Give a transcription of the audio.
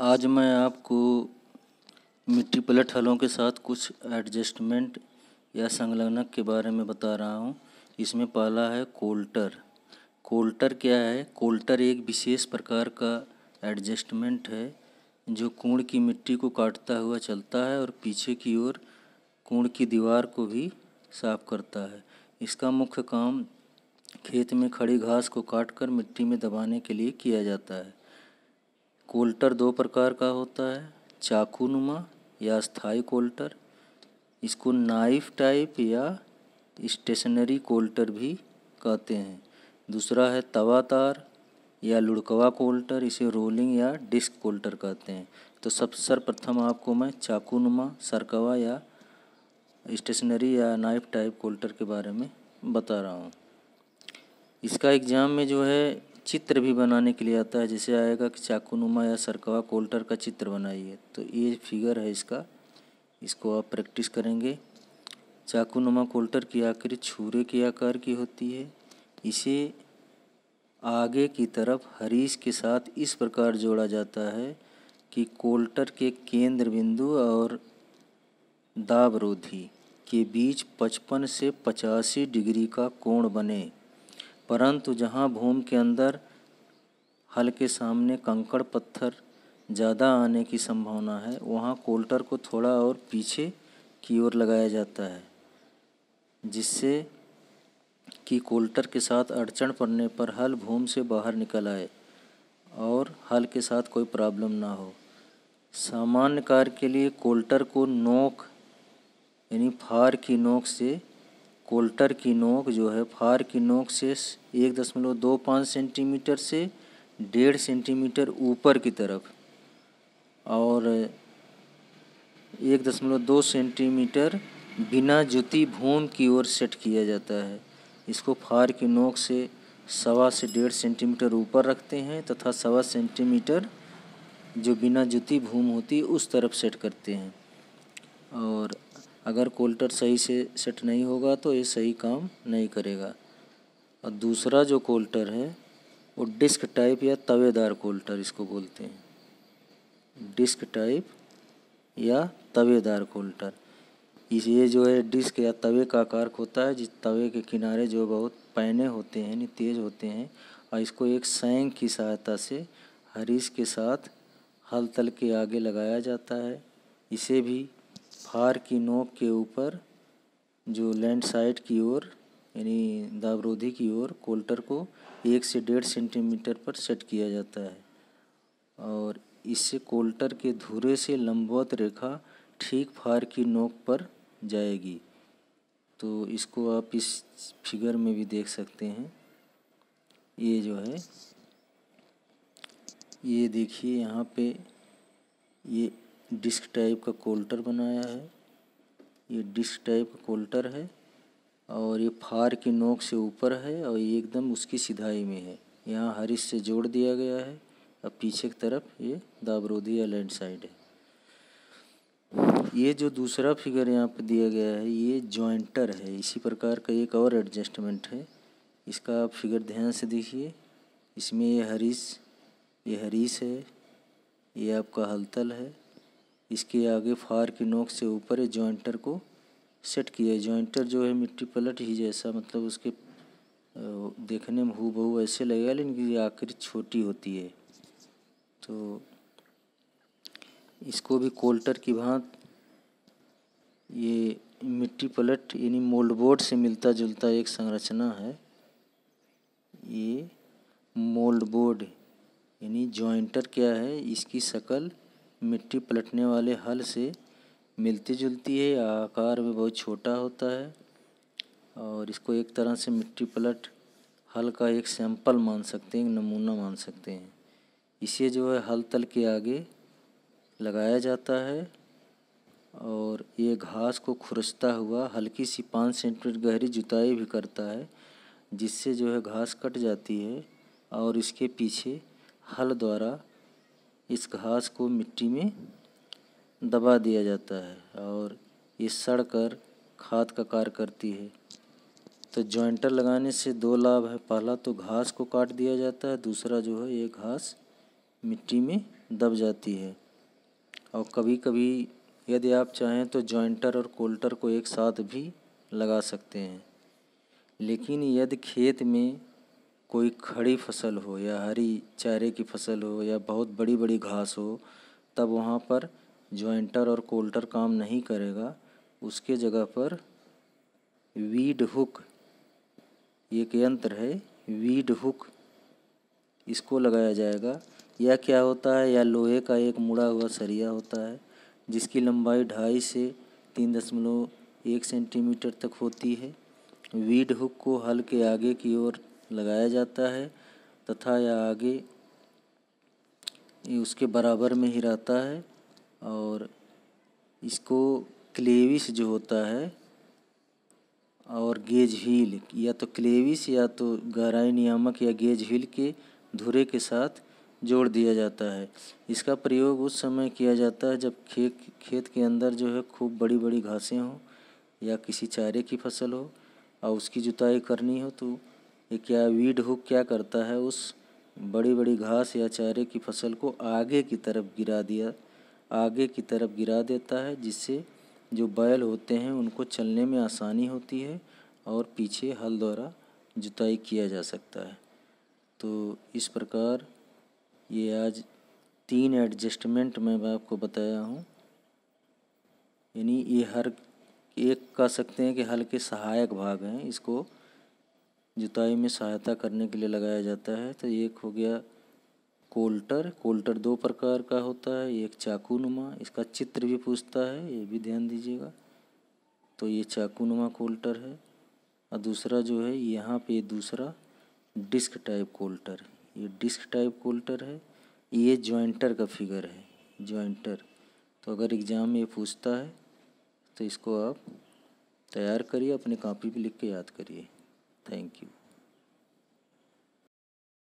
आज मैं आपको मिट्टी पलट हलों के साथ कुछ एडजस्टमेंट या संलग्नक के बारे में बता रहा हूँ इसमें पहला है कोल्टर कोल्टर क्या है कोल्टर एक विशेष प्रकार का एडजस्टमेंट है जो कूड़ की मिट्टी को काटता हुआ चलता है और पीछे की ओर कूड़ की दीवार को भी साफ करता है इसका मुख्य काम खेत में खड़ी घास को काटकर मिट्टी में दबाने के लिए किया जाता है कोल्टर दो प्रकार का होता है चाकूनुमा या स्थाई कोल्टर इसको नाइफ टाइप या स्टेशनरी कोल्टर भी कहते हैं दूसरा है तवातार या लुढ़कवा कोल्टर इसे रोलिंग या डिस्क कोल्टर कहते हैं तो सब सर्वप्रथम आपको मैं चाकूनुमा सरकवा या स्टेशनरी या नाइफ टाइप कोल्टर के बारे में बता रहा हूँ इसका एग्ज़ाम में जो है चित्र भी बनाने के लिए आता है जैसे आएगा कि चाकूनुमा या सरकवा कोल्टर का चित्र बनाइए तो ये फिगर है इसका इसको आप प्रैक्टिस करेंगे चाकूनुमा कोल्टर की आकृति छूरे के आकार की होती है इसे आगे की तरफ हरीश के साथ इस प्रकार जोड़ा जाता है कि कोल्टर के केंद्र बिंदु और दाबरोधी के बीच 55 से पचासी डिग्री का कोण बने परंतु जहाँ भूमि के अंदर हल के सामने कंकड़ पत्थर ज़्यादा आने की संभावना है वहाँ कोल्टर को थोड़ा और पीछे की ओर लगाया जाता है जिससे कि कोल्टर के साथ अड़चन पड़ने पर हल भूम से बाहर निकल आए और हल के साथ कोई प्रॉब्लम ना हो सामान्य कार्य के लिए कोल्टर को नोक यानी फार की नोक से कोल्टर की नोक जो है फार की नोक से एक दशमलव दो पाँच सेंटीमीटर से डेढ़ सेंटीमीटर ऊपर की तरफ और एक दशमलव दो सेंटीमीटर बिना जुती भूम की ओर सेट किया जाता है इसको फार की नोक से सवा से डेढ़ सेंटीमीटर ऊपर रखते हैं तथा सवा सेंटीमीटर जो बिना जुती भूम होती उस तरफ सेट करते हैं और अगर कोल्टर सही से सेट नहीं होगा तो ये सही काम नहीं करेगा और दूसरा जो कोल्टर है वो डिस्क टाइप या तवेदार कोल्टर इसको बोलते हैं डिस्क टाइप या तवेदार कोल्टर इस ये जो है डिस्क या तवे का आकार होता है जिस तवे के किनारे जो बहुत पैने होते हैं नहीं तेज होते हैं और इसको एक सैंग की सहायता से हरीस के साथ हल तल के आगे लगाया जाता है इसे भी फार की नोक के ऊपर जो लैंड साइड की ओर यानी दाबरोधी की ओर कोल्टर को एक से डेढ़ सेंटीमीटर पर सेट किया जाता है और इससे कोल्टर के धुरे से लंबवत रेखा ठीक फार की नोक पर जाएगी तो इसको आप इस फिगर में भी देख सकते हैं ये जो है ये देखिए यहाँ पे ये डिस्क टाइप का कोल्टर बनाया है ये डिस्क टाइप का कोल्टर है और ये फार की नोक से ऊपर है और ये एकदम उसकी सिधाई में है यहाँ हरिस से जोड़ दिया गया है अब पीछे की तरफ ये दाबरोधी या लैंड साइड है ये जो दूसरा फिगर यहाँ पर दिया गया है ये जॉइंटर है इसी प्रकार का एक और एडजस्टमेंट है इसका आप फिगर ध्यान से देखिए इसमें ये हरीस ये हरीस है ये आपका हलतल है इसके आगे फार की नोक से ऊपर ये जॉइंटर को सेट किया है जॉइंटर जो है मिट्टी पलट ही जैसा मतलब उसके देखने में हु बहू ऐसे लगेगा लेकिन ये आखिर छोटी होती है तो इसको भी कोल्टर की भांत ये मिट्टी पलट यानी मोल्डबोर्ड से मिलता जुलता एक संरचना है ये मोल्डबोर्ड यानी जॉइंटर क्या है इसकी शक्ल मिट्टी पलटने वाले हल से मिलती जुलती है आकार में बहुत छोटा होता है और इसको एक तरह से मिट्टी पलट हल का एक सैंपल मान सकते हैं नमूना मान सकते हैं इसे जो है हल तल के आगे लगाया जाता है और ये घास को खुरचता हुआ हल्की सी पाँच सेंटीमीटर गहरी जुताई भी करता है जिससे जो है घास कट जाती है और इसके पीछे हल द्वारा इस घास को मिट्टी में दबा दिया जाता है और ये सड़कर खाद का कार्य करती है तो जॉइंटर लगाने से दो लाभ है पहला तो घास को काट दिया जाता है दूसरा जो है ये घास मिट्टी में दब जाती है और कभी कभी यदि आप चाहें तो जॉइंटर और कोल्टर को एक साथ भी लगा सकते हैं लेकिन यदि खेत में कोई खड़ी फसल हो या हरी चारे की फसल हो या बहुत बड़ी बड़ी घास हो तब वहाँ पर जॉइंटर और कोल्टर काम नहीं करेगा उसके जगह पर वीड हुक एक यंत्र है वीड हुक इसको लगाया जाएगा या क्या होता है या लोहे का एक मुड़ा हुआ सरिया होता है जिसकी लंबाई ढाई से तीन दशमलव एक सेंटीमीटर तक होती है वीड हुक को हल के आगे की ओर लगाया जाता है तथा या आगे उसके बराबर में ही रहता है और इसको क्लेविस जो होता है और गेज हील या तो क्लेविस या तो गहराई नियामक या गेज हील के धुरे के साथ जोड़ दिया जाता है इसका प्रयोग उस समय किया जाता है जब खेत खेत के अंदर जो है खूब बड़ी बड़ी घासें हों या किसी चारे की फसल हो और उसकी जुताई करनी हो तो ये क्या वीड हुक क्या करता है उस बड़ी-बड़ी घास या चारे की फसल को आगे की तरफ गिरा दिया आगे की तरफ गिरा देता है जिससे जो बैल होते हैं उनको चलने में आसानी होती है और पीछे हल द्वारा जुताई किया जा सकता है तो इस प्रकार ये आज तीन एडजस्टमेंट मैं आपको बताया हूँ यानी ये हर एक कह सकते हैं कि हल के सहायक भाग हैं इसको जुताई में सहायता करने के लिए लगाया जाता है तो एक हो गया कोल्टर कोल्टर दो प्रकार का होता है एक चाकू नुमा इसका चित्र भी पूछता है ये भी ध्यान दीजिएगा तो ये चाकू नुमा कोल्टर है और दूसरा जो है यहाँ पे दूसरा डिस्क टाइप कोल्टर ये डिस्क टाइप कोल्टर है ये जॉइंटर का फिगर है जॉइंटर तो अगर एग्ज़ाम में ये पूछता है तो इसको आप तैयार करिए अपने कापी पे लिख के याद करिए Thank you.